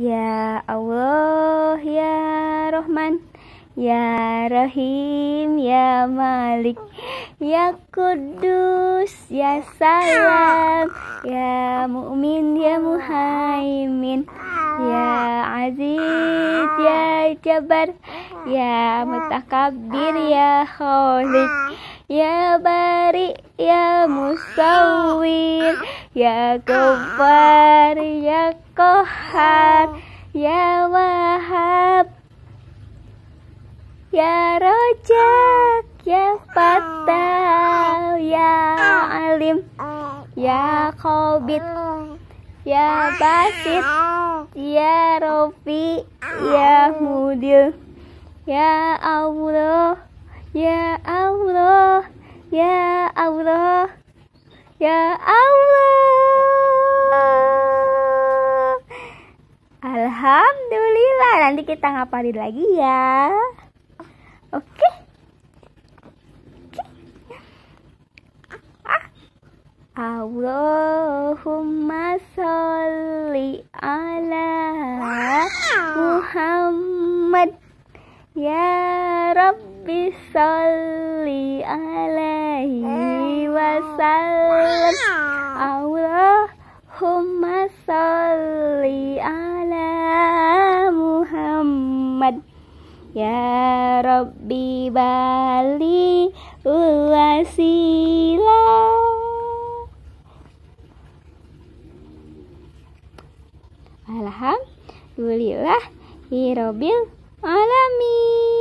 Ya Allah, Ya Rahman, Ya Rahim, Ya Malik, Ya Kudus, Ya Salam, Ya Mu'min, Ya Muhaimin, Ya Aziz, Ya Jabar, Ya Mutakabir, Ya Khalid, Ya Bari, Ya Musawir, Ya Gofar Ya Kohar Ya Wahab Ya Rojak Ya Fatah Ya Alim Ya Kobit Ya Basit Ya Rofi Ya Mudil Ya Allah Ya Allah Ya Allah Ya Allah Alhamdulillah. Nanti kita ngapalin lagi ya. Oke. Allahumma sholli ala Muhammad Ya Rabbi sholli alaihi wasallam Allah Allahumma salli ala Muhammad Ya Rabbi Bali Uwasila Alhamdulillah Hirobil Alamin